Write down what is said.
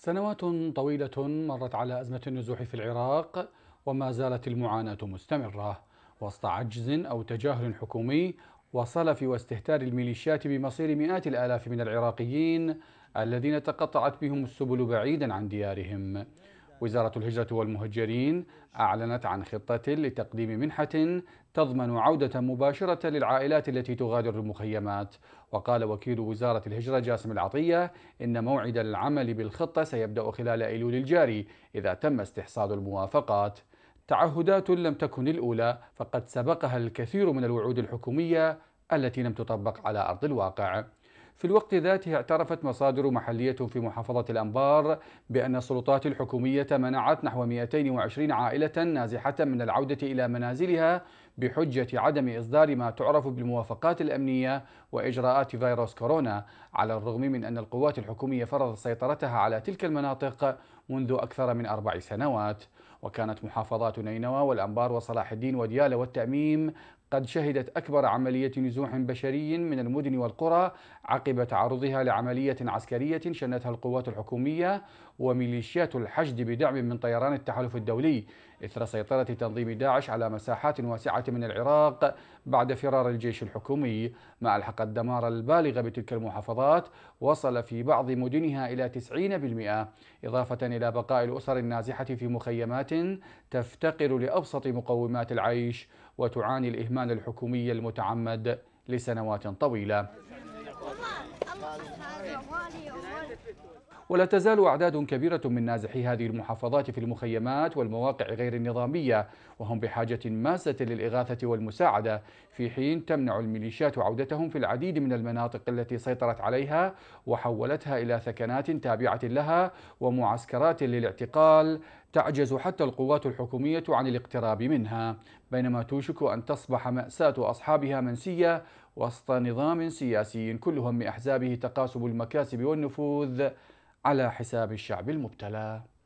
سنوات طويلة مرت على أزمة النزوح في العراق وما زالت المعاناة مستمرة وسط عجز أو تجاهل حكومي وصلف واستهتار الميليشيات بمصير مئات الآلاف من العراقيين الذين تقطعت بهم السبل بعيدا عن ديارهم وزارة الهجرة والمهجرين أعلنت عن خطة لتقديم منحة تضمن عودة مباشرة للعائلات التي تغادر المخيمات وقال وكيل وزارة الهجرة جاسم العطية إن موعد العمل بالخطة سيبدأ خلال أيلول الجاري إذا تم استحصاد الموافقات تعهدات لم تكن الأولى فقد سبقها الكثير من الوعود الحكومية التي لم تطبق على أرض الواقع في الوقت ذاته اعترفت مصادر محلية في محافظة الأنبار بأن السلطات الحكومية منعت نحو 220 عائلة نازحة من العودة إلى منازلها بحجة عدم إصدار ما تعرف بالموافقات الأمنية وإجراءات فيروس كورونا على الرغم من أن القوات الحكومية فرضت سيطرتها على تلك المناطق منذ أكثر من أربع سنوات وكانت محافظات نينوى والأنبار وصلاح الدين وديالة والتأميم قد شهدت أكبر عملية نزوح بشري من المدن والقرى عقب تعرضها لعملية عسكرية شنتها القوات الحكومية وميليشيات الحشد بدعم من طيران التحالف الدولي إثر سيطرة تنظيم داعش على مساحات واسعة من العراق بعد فرار الجيش الحكومي ما ألحق الدمار البالغ بتلك المحافظات وصل في بعض مدنها إلى 90% إضافة إلى بقاء الأسر النازحة في مخيمات تفتقر لأبسط مقومات العيش وتعاني الإهمال الحكومي المتعمد لسنوات طويلة ولا تزال أعداد كبيرة من نازحي هذه المحافظات في المخيمات والمواقع غير النظامية وهم بحاجة ماسة للإغاثة والمساعدة في حين تمنع الميليشيات عودتهم في العديد من المناطق التي سيطرت عليها وحولتها إلى ثكنات تابعة لها ومعسكرات للاعتقال تعجز حتى القوات الحكومية عن الاقتراب منها بينما توشك أن تصبح مأساة أصحابها منسية وسط نظام سياسي كل هم أحزابه تقاسم المكاسب والنفوذ على حساب الشعب المبتلى